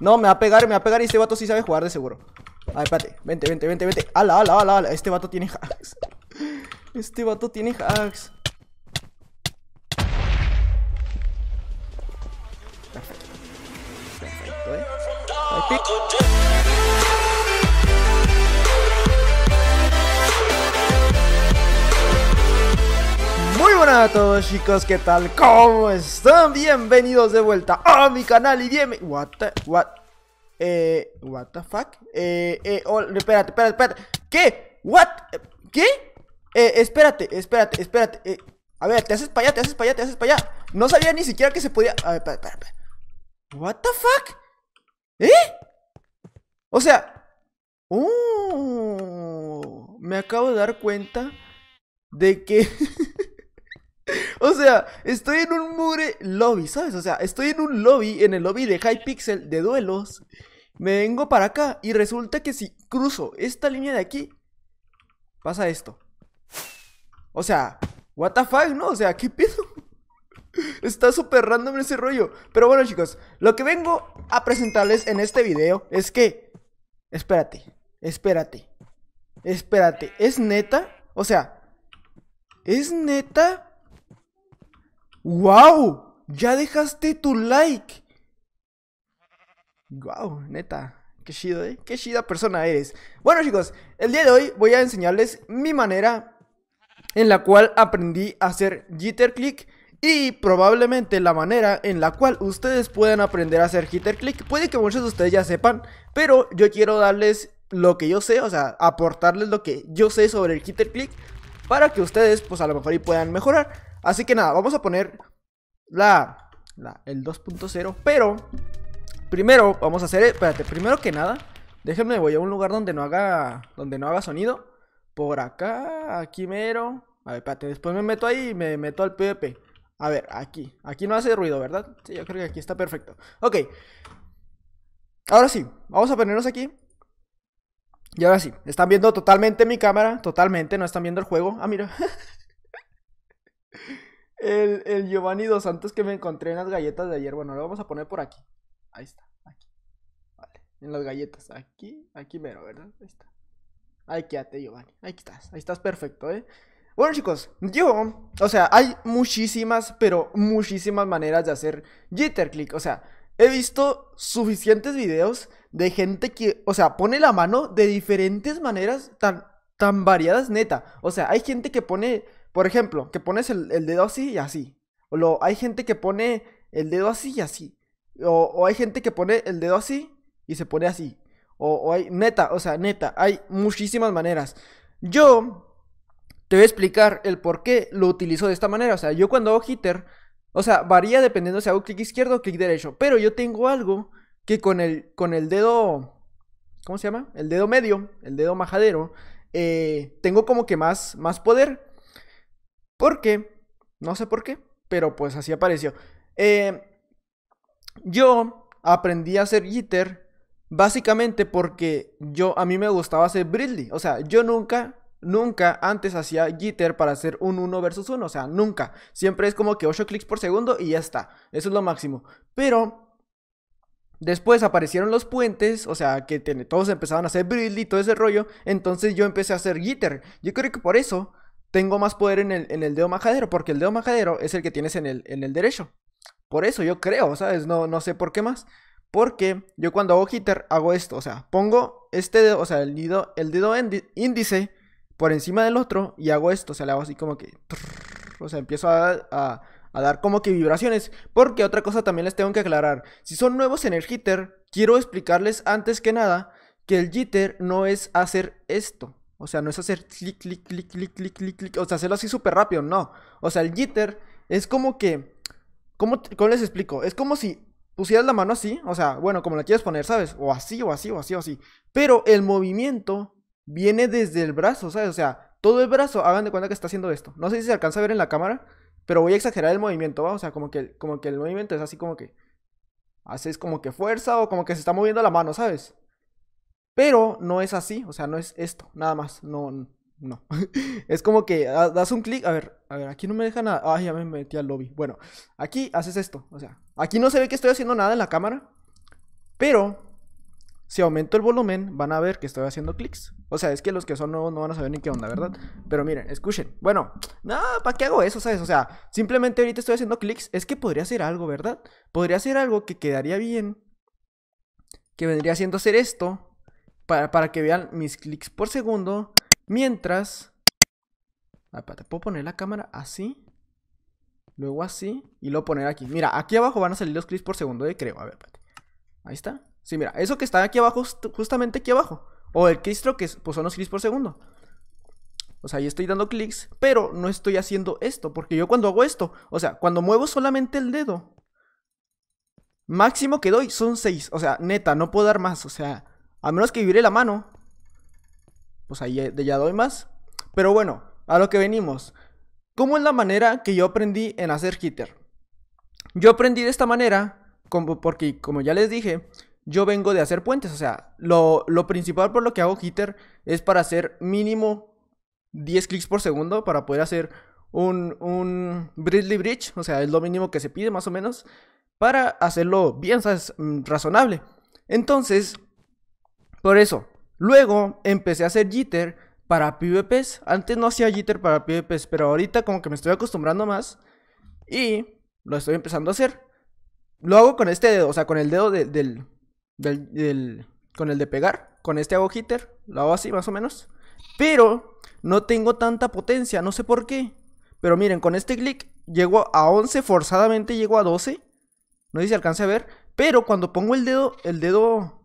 No, me va a pegar, me va a pegar y este vato sí sabe jugar de seguro. Ay, ver, espérate. Vente, vente, vente, vente. Ala, ala, ala, ala. Este vato tiene hacks. Este vato tiene hacks. Eh. Muy buenas a todos chicos, ¿qué tal? ¿Cómo están? Bienvenidos de vuelta a mi canal y bien... What the... What... Eh... What the fuck? Eh... Eh... Oh, espérate, espérate, espérate ¿Qué? What? ¿Qué? Eh... Espérate, espérate, espérate eh, A ver, te haces para allá, te haces para allá, te haces para allá No sabía ni siquiera que se podía... A ver, espérate, espérate What the fuck? ¿Eh? O sea... Oh... Me acabo de dar cuenta de que O sea, estoy en un mugre lobby, ¿sabes? O sea, estoy en un lobby, en el lobby de Hypixel de duelos. Me vengo para acá y resulta que si cruzo esta línea de aquí, pasa esto. O sea, what the fuck, ¿no? O sea, ¿qué pedo? Está superrándome ese rollo. Pero bueno, chicos, lo que vengo a presentarles en este video es que... Espérate, espérate, espérate. ¿Es neta? O sea, ¿es neta? ¡Wow! Ya dejaste tu like. ¡Wow! Neta. Qué chido, ¿eh? Qué chida persona eres. Bueno chicos, el día de hoy voy a enseñarles mi manera en la cual aprendí a hacer jitter click. Y probablemente la manera en la cual ustedes puedan aprender a hacer Jitter click. Puede que muchos de ustedes ya sepan, pero yo quiero darles lo que yo sé, o sea, aportarles lo que yo sé sobre el Jitter click para que ustedes pues a lo mejor y puedan mejorar. Así que nada, vamos a poner la, el 2.0, pero primero vamos a hacer, espérate, primero que nada, déjenme voy a un lugar donde no haga donde no haga sonido. Por acá, aquí mero. A ver, espérate, después me meto ahí y me meto al PvP. A ver, aquí. Aquí no hace ruido, ¿verdad? Sí, yo creo que aquí está perfecto. Ok. Ahora sí, vamos a ponernos aquí. Y ahora sí, están viendo totalmente mi cámara, totalmente, no están viendo el juego. Ah, mira. El, el, Giovanni Dos Santos que me encontré en las galletas de ayer. Bueno, lo vamos a poner por aquí. Ahí está, aquí. Vale, en las galletas. Aquí, aquí mero, ¿verdad? Ahí está. Ahí quédate, Giovanni. Ahí estás, ahí estás perfecto, ¿eh? Bueno, chicos, yo, o sea, hay muchísimas, pero muchísimas maneras de hacer jitter click. O sea, he visto suficientes videos de gente que, o sea, pone la mano de diferentes maneras tan tan variadas, neta. O sea, hay gente que pone, por ejemplo, que pones el, dedo así y así. O lo, hay gente que pone el dedo así y así. O, hay gente que pone el dedo así y se pone así. O, hay, neta, o sea, neta, hay muchísimas maneras. Yo te voy a explicar el por qué lo utilizo de esta manera. O sea, yo cuando hago hitter, o sea, varía dependiendo si hago clic izquierdo o clic derecho. Pero yo tengo algo que con el, con el dedo, ¿cómo se llama? El dedo medio, el dedo majadero, eh, tengo como que más, más poder. Porque, no sé por qué, pero pues así apareció. Eh, yo aprendí a hacer jitter básicamente porque yo, a mí me gustaba hacer Bridley. O sea, yo nunca Nunca antes hacía jitter para hacer un 1 versus 1, o sea, nunca. Siempre es como que 8 clics por segundo y ya está. Eso es lo máximo. Pero Después aparecieron los puentes, o sea, que todos empezaban a hacer y todo ese rollo. Entonces yo empecé a hacer Gitter. Yo creo que por eso tengo más poder en el, dedo majadero, porque el dedo majadero es el que tienes en el, derecho. Por eso yo creo, ¿sabes? No, no sé por qué más. Porque yo cuando hago gitter hago esto, o sea, pongo este dedo, o sea, el dedo, el dedo índice por encima del otro y hago esto, o sea, le hago así como que... O sea, empiezo a a dar como que vibraciones. Porque otra cosa también les tengo que aclarar. Si son nuevos en el jitter, quiero explicarles antes que nada que el jitter no es hacer esto. O sea, no es hacer clic, clic, clic, clic, clic, clic, O sea, hacerlo así súper rápido, no. O sea, el jitter es como que... ¿Cómo, les explico? Es como si pusieras la mano así, o sea, bueno, como la quieres poner, ¿sabes? O así, o así, o así, o así. Pero el movimiento viene desde el brazo, ¿sabes? O sea, todo el brazo, hagan de cuenta que está haciendo esto. No sé si se alcanza a ver en la cámara, pero voy a exagerar el movimiento, O sea, como que, como que el movimiento es así como que haces como que fuerza o como que se está moviendo la mano, ¿sabes? Pero no es así, o sea, no es esto, nada más, no, no. es como que das un clic, a ver, a ver, aquí no me deja nada, ay, ya me metí al lobby. Bueno, aquí haces esto, o sea, aquí no se ve que estoy haciendo nada en la cámara, pero si aumento el volumen, van a ver que estoy haciendo clics. O sea, es que los que son nuevos no van a saber ni qué onda, ¿verdad? Pero miren, escuchen. Bueno, no, ¿para qué hago eso, sabes? O sea, simplemente ahorita estoy haciendo clics. Es que podría hacer algo, ¿verdad? Podría hacer algo que quedaría bien. Que vendría siendo hacer esto. Para, que vean mis clics por segundo. Mientras... ¿Te puedo poner la cámara así? Luego así. Y lo poner aquí. Mira, aquí abajo van a salir los clics por segundo, de creo. A ver, espérate. Ahí está. Sí, mira, eso que está aquí abajo, justamente aquí abajo. O el keystroke, que pues son los clics por segundo. O sea, ahí estoy dando clics, pero no estoy haciendo esto. Porque yo cuando hago esto, o sea, cuando muevo solamente el dedo, máximo que doy son 6. O sea, neta, no puedo dar más. O sea, a menos que vibre la mano, pues ahí de eh, ya doy más. Pero bueno, a lo que venimos. ¿Cómo es la manera que yo aprendí en hacer hitter? Yo aprendí de esta manera, como, porque como ya les dije, yo vengo de hacer puentes. O sea, lo, principal por lo que hago jitter es para hacer mínimo 10 clics por segundo para poder hacer un, un Bridge. O sea, es lo mínimo que se pide más o menos para hacerlo bien, ¿sabes? Mm, razonable. Entonces, por eso. Luego empecé a hacer Jitter para PvPs. Antes no hacía Jitter para PvPs, pero ahorita como que me estoy acostumbrando más. Y lo estoy empezando a hacer. Lo hago con este dedo, o sea, con el dedo del, del, con el de pegar. Con este hago hitter, lo hago así más o menos. Pero no tengo tanta potencia, no sé por qué. Pero miren, con este clic llego a 11, forzadamente llego a 12. No sé alcance a ver. Pero cuando pongo el dedo, el dedo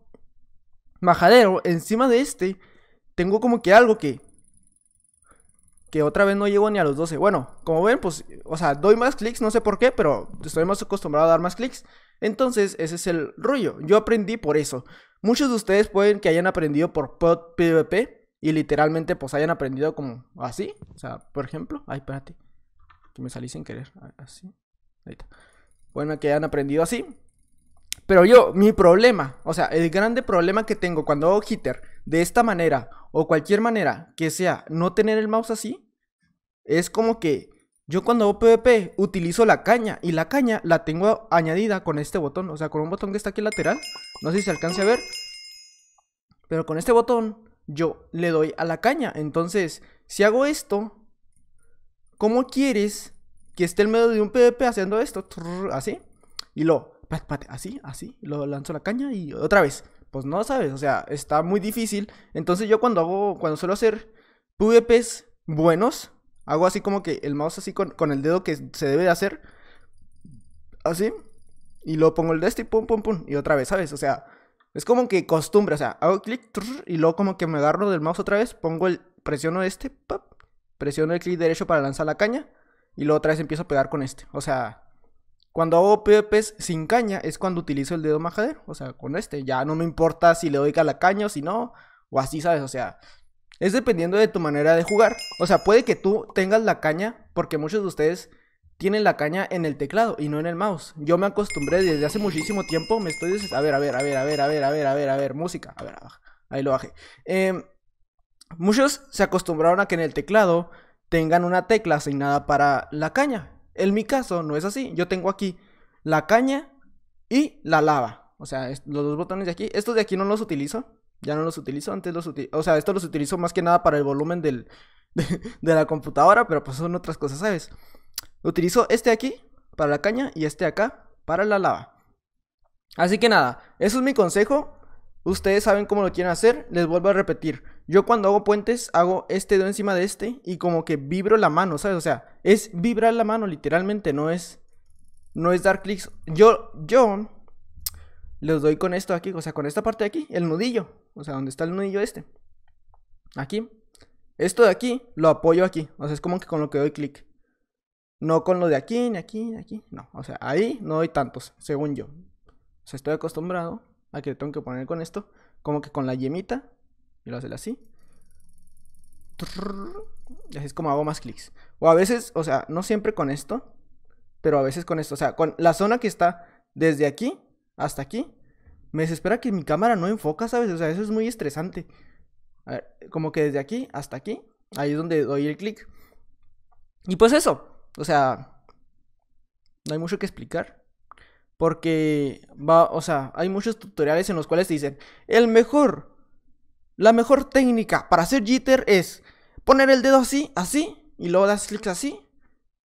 majadero encima de este, tengo como que algo que... Que otra vez no llego ni a los 12. Bueno, como ven, pues, o sea, doy más clics, no sé por qué, pero estoy más acostumbrado a dar más clics. Entonces, ese es el rollo. Yo aprendí por eso. Muchos de ustedes pueden que hayan aprendido por PvP y literalmente pues hayan aprendido como así. O sea, por ejemplo, ay, espérate, que me salí sin querer. Así. Ahí está. Bueno, que hayan aprendido así. Pero yo, mi problema, o sea, el grande problema que tengo cuando hago hitter de esta manera o cualquier manera que sea no tener el mouse así, es como que yo cuando hago PvP utilizo la caña y la caña la tengo añadida con este botón, o sea, con un botón que está aquí lateral, no sé si se alcance a ver, pero con este botón yo le doy a la caña, entonces si hago esto, ¿cómo quieres que esté en medio de un PvP haciendo esto? Así, y lo, pat, así, así, lo lanzo la caña y otra vez, pues no sabes, o sea, está muy difícil, entonces yo cuando hago, cuando suelo hacer PvPs buenos, Hago así como que el mouse así con, el dedo que se debe de hacer. Así. Y luego pongo el de este y pum, pum, pum. Y otra vez, ¿sabes? O sea, es como que costumbre. O sea, hago clic y luego como que me agarro del mouse otra vez. Pongo el. Presiono este. presiono el clic derecho para lanzar la caña. Y luego otra vez empiezo a pegar con este. O sea, cuando hago PvP sin caña es cuando utilizo el dedo majadero. O sea, con este. Ya no me importa si le doy a la caña o si no. O así, ¿sabes? O sea, es dependiendo de tu manera de jugar. O sea, puede que tú tengas la caña, porque muchos de ustedes tienen la caña en el teclado y no en el mouse. Yo me acostumbré desde hace muchísimo tiempo, me estoy a ver, a ver, a ver, a ver, a ver, a ver, a ver, a ver, música, a ver, ahí lo bajé. Em, muchos se acostumbraron a que en el teclado tengan una tecla asignada para la caña. En mi caso no es así, yo tengo aquí la caña y la lava. O sea, los dos botones de aquí, estos de aquí no los utilizo, ya no los utilizo, antes los utilizo, o sea, esto los utilizo más que nada para el volumen del, de, la computadora, pero pues son otras cosas, ¿sabes? Utilizo este aquí para la caña y este acá para la lava. Así que nada, eso es mi consejo. Ustedes saben cómo lo quieren hacer, les vuelvo a repetir. Yo cuando hago puentes hago este de encima de este y como que vibro la mano, ¿sabes? O sea, es vibrar la mano literalmente, no es no es dar clics. Yo yo les doy con esto aquí, o sea, con esta parte de aquí, el nudillo, o sea, donde está el nudillo este. Aquí. Esto de aquí lo apoyo aquí, o sea, es como que con lo que doy clic. No con lo de aquí, ni aquí, ni aquí, no. O sea, ahí no doy tantos, según yo. O sea, estoy acostumbrado a que tengo que poner con esto, como que con la yemita, y lo hace así. Y así es como hago más clics. O a veces, o sea, no siempre con esto, pero a veces con esto. O sea, con la zona que está desde aquí hasta aquí, me desespera que mi cámara no enfoca, ¿sabes? O sea, eso es muy estresante. A ver, como que desde aquí hasta aquí, ahí es donde doy el clic. Y pues eso, o sea, no hay mucho que explicar. Porque va, o sea, hay muchos tutoriales en los cuales te dicen, el mejor, la mejor técnica para hacer jitter es poner el dedo así, así, y luego das clic así,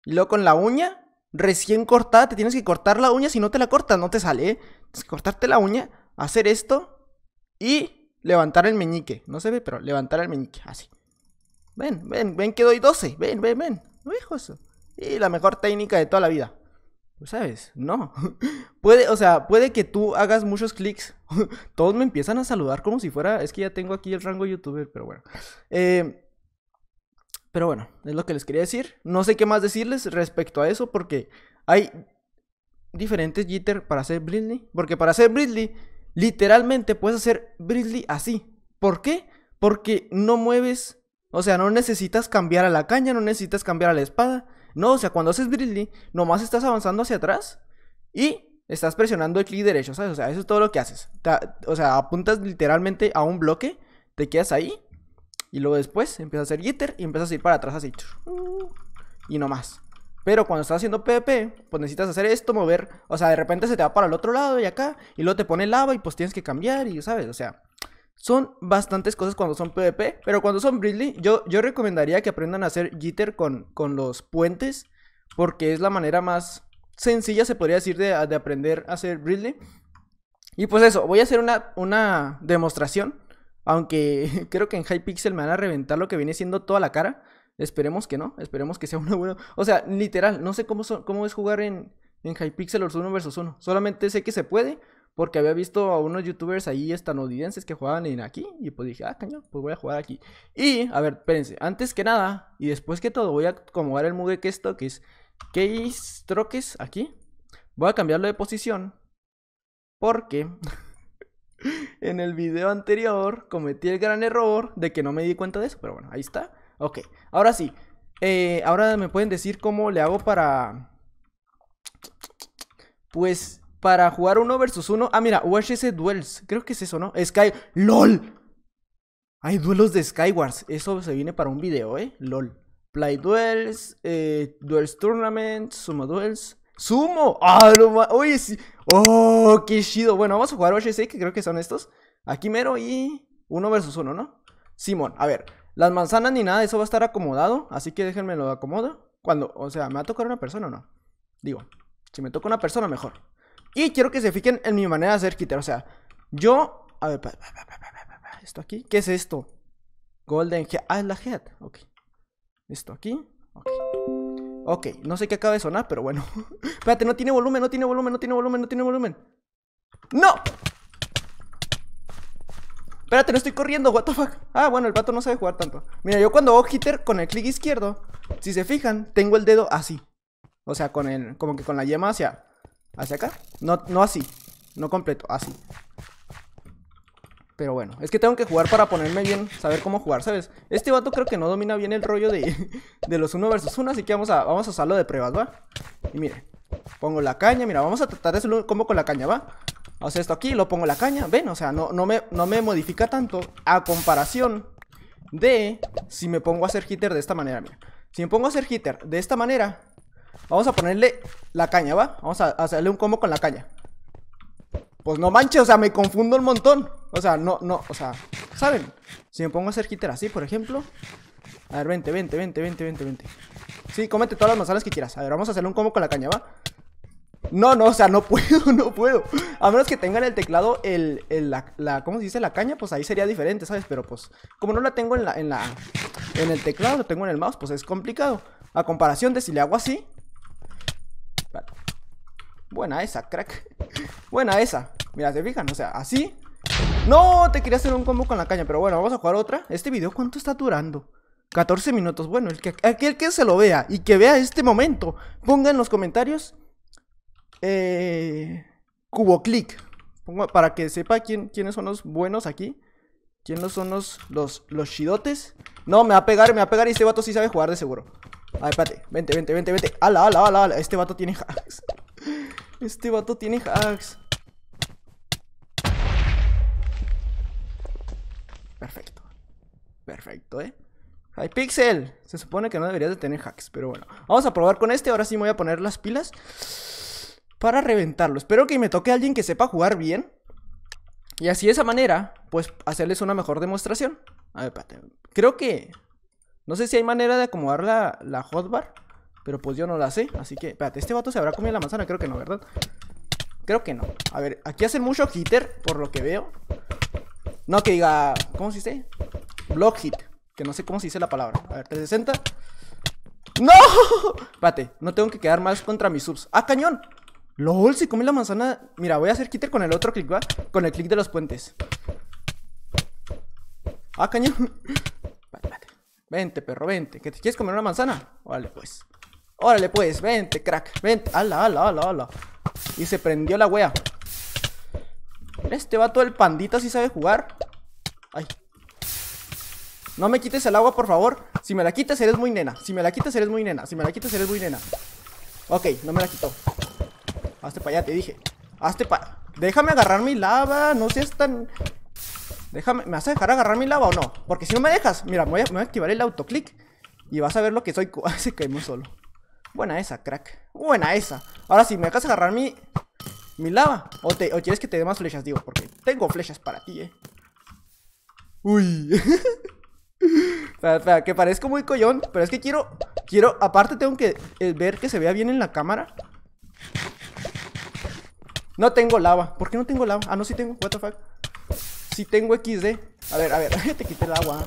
y luego con la uña recién cortada, te tienes que cortar la uña, si no te la cortas, no te sale. ¿eh? Es cortarte la uña, hacer esto y levantar el meñique. No se ve, pero levantar el meñique, así. Ven, ven, ven que doy 12. Ven, ven, ven. No Y la mejor técnica de toda la vida. Pues, ¿Sabes? No. puede, o sea, puede que tú hagas muchos clics. Todos me empiezan a saludar como si fuera. Es que ya tengo aquí el rango youtuber, pero bueno. Eh, pero bueno, es lo que les quería decir. No sé qué más decirles respecto a eso porque hay diferentes jitter para hacer brizzly Porque para hacer brizzly literalmente puedes hacer brizzly así. ¿Por qué? Porque no mueves, o sea, no necesitas cambiar a la caña, no necesitas cambiar a la espada. No, o sea, cuando haces brizzly nomás estás avanzando hacia atrás y estás presionando el clic derecho, O sea, eso es todo lo que haces. o sea, apuntas literalmente a un bloque, te quedas ahí y luego después empiezas a hacer jitter y empiezas a ir para atrás así. Y nomás pero cuando estás haciendo PvP, pues necesitas hacer esto, mover. O sea, de repente se te va para el otro lado y acá. Y luego te pone lava y pues tienes que cambiar y, ¿sabes? O sea, son bastantes cosas cuando son PvP. Pero cuando son Bridley, yo, yo recomendaría que aprendan a hacer jitter con, con los puentes. Porque es la manera más sencilla, se podría decir, de, aprender a hacer Bridley. Y pues eso, voy a hacer una, una demostración. Aunque creo que en Hypixel me van a reventar lo que viene siendo toda la cara. Esperemos que no, esperemos que sea uno bueno O sea, literal, no sé cómo, cómo es jugar en, en Hypixel los 1 vs 1. Solamente sé que se puede, porque había visto a unos youtubers ahí estadounidenses que jugaban en aquí y pues dije, ah, cañón, pues voy a jugar aquí. Y, a ver, espérense, antes que nada y después que todo, voy a acomodar el Muge que es que es troques aquí. Voy a cambiarlo de posición porque en el video anterior cometí el gran error de que no me di cuenta de eso, pero bueno, ahí está. Ok, ahora sí. Eh, ahora me pueden decir cómo le hago para... Pues para jugar uno versus uno. Ah, mira, UHS Duels. Creo que es eso, ¿no? Sky... ¡LOL! Hay duelos de Skywars. Eso se viene para un video, ¿eh? LOL. Play Duels, eh, Duels Tournament, Sumo Duels. ¡Sumo! ¡Ah, ¡Oh, sí! ¡Oh, qué chido! Bueno, vamos a jugar OHC, que creo que son estos. Aquí mero y uno versus uno, ¿no? Simón, a ver. Las manzanas ni nada, eso va a estar acomodado, así que déjenme lo acomodo. Cuando, o sea, ¿me va a tocar una persona o no? Digo, si me toca una persona, mejor. Y quiero que se fijen en mi manera de hacer quitar, o sea, yo... A ver, esto aquí, ¿qué es esto? Golden Head, ah, es la Head, ok. Esto aquí, ok. Ok, no sé qué acaba de sonar, pero bueno. Espérate, no tiene volumen, no tiene volumen, no tiene volumen, no tiene volumen. ¡No! Espérate, no estoy corriendo, what the fuck. Ah, bueno, el vato no sabe jugar tanto. Mira, yo cuando hago hitter con el clic izquierdo, si se fijan, tengo el dedo así. O sea, con el, como que con la yema hacia, hacia acá. No, no así, no completo, así. Pero bueno, es que tengo que jugar para ponerme bien, saber cómo jugar, ¿sabes? Este vato creo que no domina bien el rollo de, de los uno versus uno así que vamos a, vamos a usarlo de pruebas, ¿va? Y mire, pongo la caña, mira, vamos a tratar de hacerlo como con la caña, ¿va? O sea, esto aquí, lo pongo la caña, ven, o sea, no, no, me, no me modifica tanto a comparación de si me pongo a hacer hitter de esta manera, mira. Si me pongo a hacer hitter de esta manera, vamos a ponerle la caña, ¿va? Vamos a hacerle un combo con la caña. Pues no manches, o sea, me confundo un montón. O sea, no, no, o sea, ¿saben? Si me pongo a hacer hitter así, por ejemplo. A ver, vente, vente, vente, vente, vente, vente. Sí, cómete todas las manzanas que quieras. A ver, vamos a hacerle un combo con la caña, ¿va? No, no, o sea, no puedo, no puedo. A menos que tengan el teclado el, la, ¿cómo se dice? La caña, pues ahí sería diferente, ¿sabes? Pero pues, como no la tengo en la, en la, en el teclado, lo tengo en el mouse, pues es complicado. A comparación de si le hago así. Buena esa, crack. Buena esa. Mira, se fijan, o sea, así. No, te quería hacer un combo con la caña, pero bueno, vamos a jugar otra. Este video, ¿cuánto está durando? 14 minutos. Bueno, el que, aquel que se lo vea y que vea este momento, ponga en los comentarios eh, CuboClick. Pongo, para que sepa quién, quiénes son los buenos aquí. ¿Quiénes son los, los, los shidotes? No, me va a pegar, me va a pegar y este vato sí sabe jugar de seguro. A ver, espérate. Vente, vente, vente, vente. Ala, ala, ala, ala. Este vato tiene hacks. Este vato tiene hacks. Perfecto. Perfecto, eh. pixel, Se supone que no debería de tener hacks, pero bueno. Vamos a probar con este. Ahora sí me voy a poner las pilas para reventarlo. Espero que me toque a alguien que sepa jugar bien. Y así de esa manera, pues hacerles una mejor demostración. A ver, espérate. Creo que... No sé si hay manera de acomodar la, la hotbar. Pero pues yo no la sé. Así que, espérate, ¿este vato se habrá comido la manzana? Creo que no, ¿verdad? Creo que no. A ver, aquí hacen mucho hitter, por lo que veo. No, que diga... ¿Cómo se dice? Block hit. Que no sé cómo se dice la palabra. A ver, 360. ¡No! Espérate, no tengo que quedar más contra mis subs. ¡Ah, cañón! LOL, si comes la manzana. Mira, voy a hacer quitter con el otro clic, ¿va? Con el clic de los puentes. Ah, cañón Vente, perro, vente. ¿Que te quieres comer una manzana? Órale, pues. Órale, pues, vente, crack. Vente. Ala, ala, ala, ala. Y se prendió la wea. Este vato el pandita sí sabe jugar. Ay. No me quites el agua, por favor. Si me la quitas, eres muy nena. Si me la quitas, eres muy nena. Si me la quitas, eres muy nena. Ok, no me la quito. Hazte para allá, te dije. Hazte para... Déjame agarrar mi lava, no seas tan... Déjame, ¿me vas a dejar agarrar mi lava o no? Porque si no me dejas, mira, me voy a, activar el autoclick Y vas a ver lo que soy ah, Se muy solo Buena esa, crack Buena esa Ahora ¿sí me dejas agarrar mi... Mi lava o, te, o quieres que te dé más flechas, digo Porque tengo flechas para ti, eh Uy espera, espera, que parezco muy collón Pero es que quiero... Quiero... Aparte tengo que eh, ver que se vea bien en la cámara no tengo lava. ¿Por qué no tengo lava? Ah, no, sí tengo. What the fuck. Sí tengo XD. A ver, a ver, te quité el agua.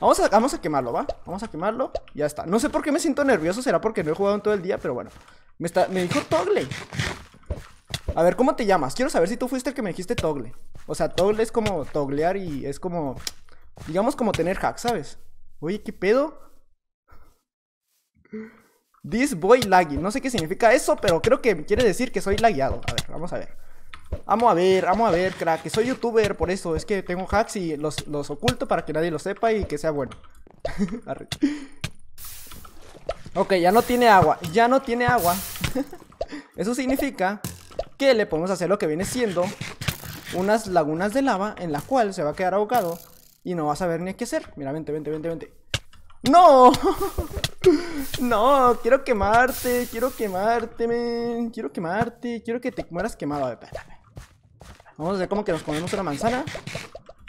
Vamos a, vamos a quemarlo, ¿va? Vamos a quemarlo. Ya está. No sé por qué me siento nervioso. Será porque no he jugado en todo el día, pero bueno. Me, está, me dijo Toggle. A ver, ¿cómo te llamas? Quiero saber si tú fuiste el que me dijiste Toggle. O sea, Toggle es como toglear y es como... Digamos como tener hack, ¿sabes? Oye, ¿qué pedo? This boy laggy. No sé qué significa eso, pero creo que quiere decir que soy lagueado. A ver, vamos a ver. Vamos a ver, vamos a ver, crack. Que soy youtuber, por eso es que tengo hacks y los, oculto para que nadie lo sepa y que sea bueno. ok, ya no tiene agua. Ya no tiene agua. eso significa que le podemos hacer lo que viene siendo unas lagunas de lava en la cual se va a quedar ahogado y no va a saber ni qué hacer. Mira, vente, vente, vente, vente. ¡No! No, quiero quemarte, quiero quemarte, men. Quiero quemarte, quiero que te mueras quemado. A ver, espera, Vamos a hacer como que nos comemos una manzana.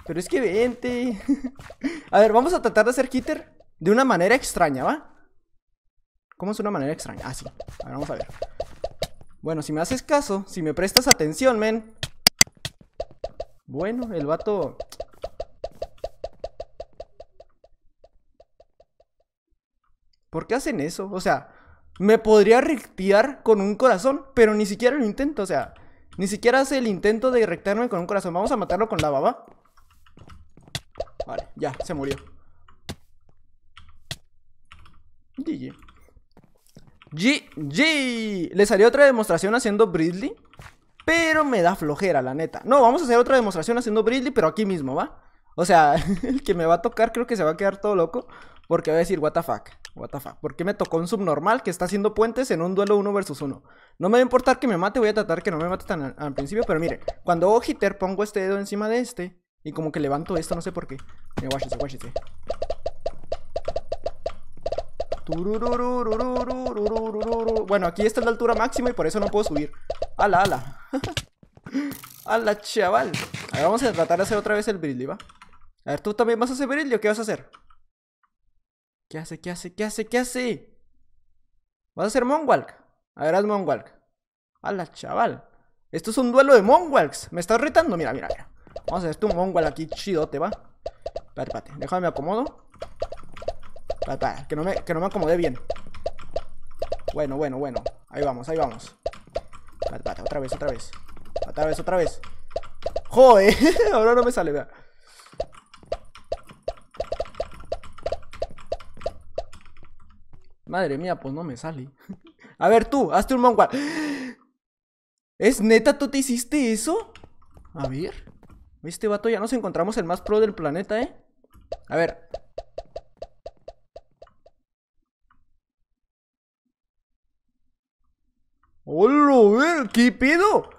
Pero es que vente. a ver, vamos a tratar de hacer hitter de una manera extraña, ¿va? ¿Cómo es una manera extraña? Ah, sí. A ver, vamos a ver. Bueno, si me haces caso, si me prestas atención, men. Bueno, el vato ¿Por qué hacen eso? O sea, me podría rectear con un corazón, pero ni siquiera lo intento, o sea, ni siquiera hace el intento de rectearme con un corazón. Vamos a matarlo con la baba. Vale, ya, se murió. GG. GG. Le salió otra demostración haciendo Bridley. Pero me da flojera, la neta. No, vamos a hacer otra demostración haciendo Bridley, pero aquí mismo, ¿va? O sea, el que me va a tocar creo que se va a quedar todo loco. Porque voy a decir, what the fuck, what the fuck. ¿Por qué me tocó un subnormal que está haciendo puentes en un duelo 1 versus uno? No me va a importar que me mate, voy a tratar que no me mate tan al, principio. Pero mire, cuando hago hitter, pongo este dedo encima de este. Y como que levanto esto, no sé por qué. Bueno, aquí está la altura máxima y por eso no puedo subir. Ala, ala! ala chaval! A ver, vamos a tratar de hacer otra vez el Brilli, ¿va? A ver, ¿tú también vas a hacer Brilli o qué vas a hacer? ¿Qué hace? ¿Qué hace? ¿Qué hace? ¿Qué hace? ¿Vas a hacer Monwalk? A ver, haz Monwalk. ¡Hala, chaval! Esto es un duelo de Monwalks. ¿Me estás retando? Mira, mira, mira. Vamos a hacer un Monwalk aquí te va. Espérate, Déjame me acomodo. Espérate, que no me, que no me acomodé bien. Bueno, bueno, bueno. Ahí vamos, ahí vamos. Espérate, otra vez, otra vez. Otra vez, otra vez. ¡Joder! Ahora no me sale, vea. Madre mía, pues no me sale. A ver tú, hazte un manguar. ¿Es neta tú te hiciste eso? A ver. Este vato ya nos encontramos el más pro del planeta, ¿eh? A ver. ¡Hola, ¿Qué pido?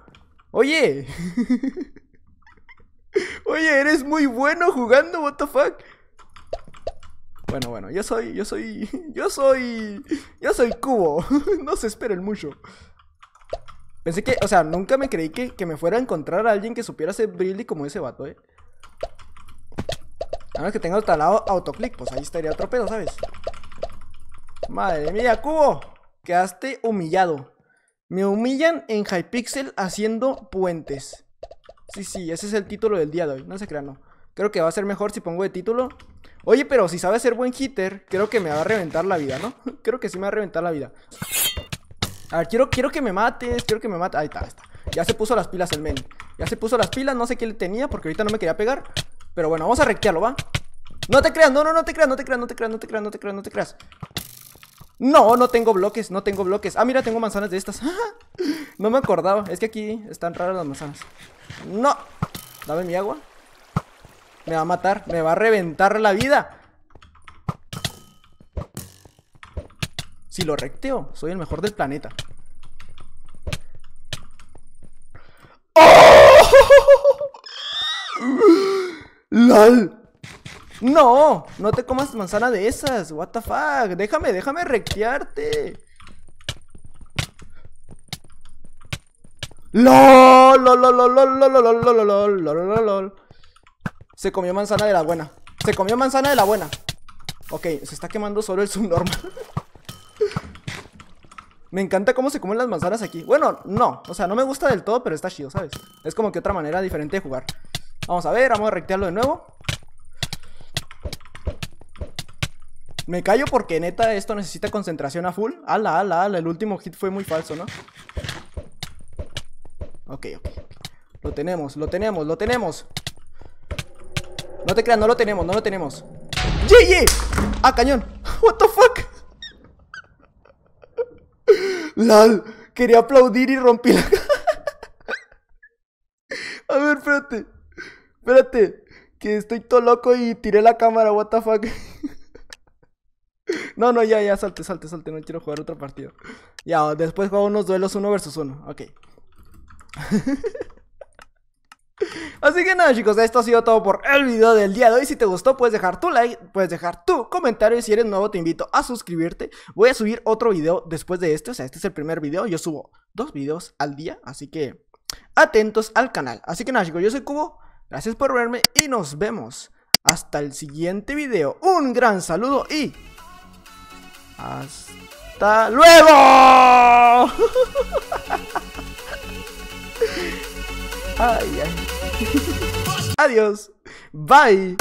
Oye. Oye, eres muy bueno jugando, what the fuck. Bueno, bueno, yo soy, yo soy, yo soy, yo soy cubo. no se esperen mucho. Pensé que, o sea, nunca me creí que, que me fuera a encontrar a alguien que supiera hacer brilli como ese vato, eh. A menos que tenga talado autoclick, pues ahí estaría otro pedo, ¿sabes? Madre mía, cubo. Quedaste humillado. Me humillan en Hypixel haciendo puentes. Sí, sí, ese es el título del día de hoy. No se crean, no. Creo que va a ser mejor si pongo de título Oye, pero si sabe ser buen hitter, creo que me va a reventar la vida, ¿no? Creo que sí me va a reventar la vida. A ver, quiero, quiero que me mates, quiero que me mates. Ahí está, está. Ya se puso las pilas el men. Ya se puso las pilas, no sé qué le tenía porque ahorita no me quería pegar. Pero bueno, vamos a rectearlo, ¿va? No te creas, no, no, no te creas, no te creas, no te creas, no te creas, no te creas, no te creas. No, no tengo bloques, no tengo bloques. Ah, mira, tengo manzanas de estas. no me acordaba, es que aquí están raras las manzanas. No. Dame mi agua. Me va a matar, me va a reventar la vida. Si lo recteo, soy el mejor del planeta. ¡Oh! ¡Lol! No, no te comas manzana de esas. What the fuck. Déjame, déjame rectearte. LOL, LOL, LOL, LOL, LOL, LOL, LOL, LOL, LOL, LOL. Se comió manzana de la buena. Se comió manzana de la buena. Ok, se está quemando solo el subnormal. me encanta cómo se comen las manzanas aquí. Bueno, no. O sea, no me gusta del todo, pero está chido, ¿sabes? Es como que otra manera diferente de jugar. Vamos a ver, vamos a rectearlo de nuevo. Me callo porque neta esto necesita concentración a full. Ala, ala, ala. El último hit fue muy falso, ¿no? Ok, ok. Lo tenemos, lo tenemos, lo tenemos. No te creas, no lo tenemos, no lo tenemos. ¡Yeah, yeah! ¡Ah, cañón! ¡What the fuck! ¡Lal! Quería aplaudir y rompí la A ver, espérate. Espérate. Que estoy todo loco y tiré la cámara, what the fuck. no, no, ya, ya, salte, salte, salte. No quiero jugar otro partido. Ya, después juego unos duelos uno versus uno. Ok. Así que nada, chicos, esto ha sido todo por el video del día de hoy. Si te gustó, puedes dejar tu like, puedes dejar tu comentario. Y si eres nuevo, te invito a suscribirte. Voy a subir otro video después de este. O sea, este es el primer video. Yo subo dos videos al día. Así que atentos al canal. Así que nada, chicos, yo soy Cubo. Gracias por verme y nos vemos hasta el siguiente video. Un gran saludo y... ¡Hasta luego! ay, ay. Adiós. Bye.